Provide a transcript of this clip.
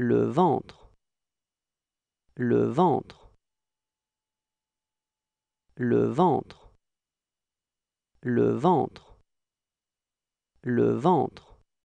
le ventre, le ventre, le ventre, le ventre, le ventre.